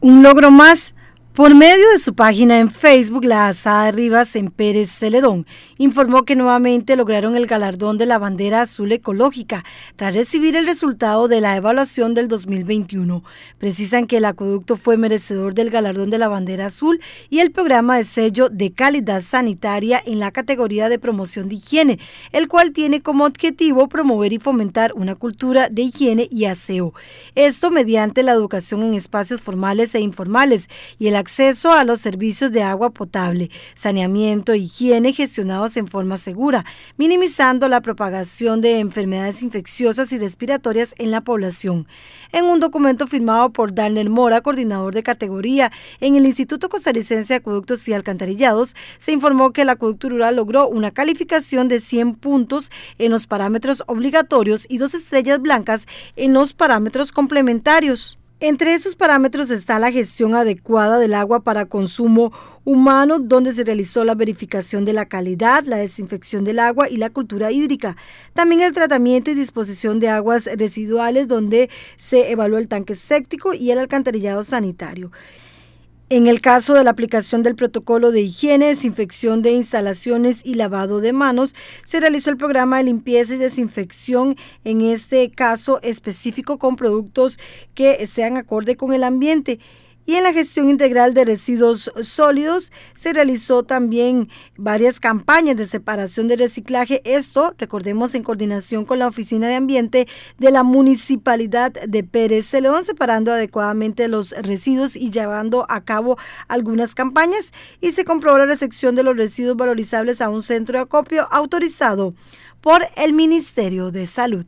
un logro más por medio de su página en Facebook, la Asada Rivas en Pérez Celedón informó que nuevamente lograron el galardón de la bandera azul ecológica tras recibir el resultado de la evaluación del 2021. Precisan que el acueducto fue merecedor del galardón de la bandera azul y el programa de sello de calidad sanitaria en la categoría de promoción de higiene, el cual tiene como objetivo promover y fomentar una cultura de higiene y aseo. Esto mediante la educación en espacios formales e informales y el acceso a los servicios de agua potable, saneamiento e higiene gestionados en forma segura, minimizando la propagación de enfermedades infecciosas y respiratorias en la población. En un documento firmado por Daniel Mora, coordinador de categoría en el Instituto Costarricense de Acueductos y Alcantarillados, se informó que la acueducto rural logró una calificación de 100 puntos en los parámetros obligatorios y dos estrellas blancas en los parámetros complementarios. Entre esos parámetros está la gestión adecuada del agua para consumo humano, donde se realizó la verificación de la calidad, la desinfección del agua y la cultura hídrica. También el tratamiento y disposición de aguas residuales, donde se evaluó el tanque séptico y el alcantarillado sanitario. En el caso de la aplicación del protocolo de higiene, desinfección de instalaciones y lavado de manos, se realizó el programa de limpieza y desinfección, en este caso específico con productos que sean acorde con el ambiente. Y en la gestión integral de residuos sólidos se realizó también varias campañas de separación de reciclaje. Esto, recordemos, en coordinación con la Oficina de Ambiente de la Municipalidad de Pérez Celedón, separando adecuadamente los residuos y llevando a cabo algunas campañas. Y se comprobó la recepción de los residuos valorizables a un centro de acopio autorizado por el Ministerio de Salud.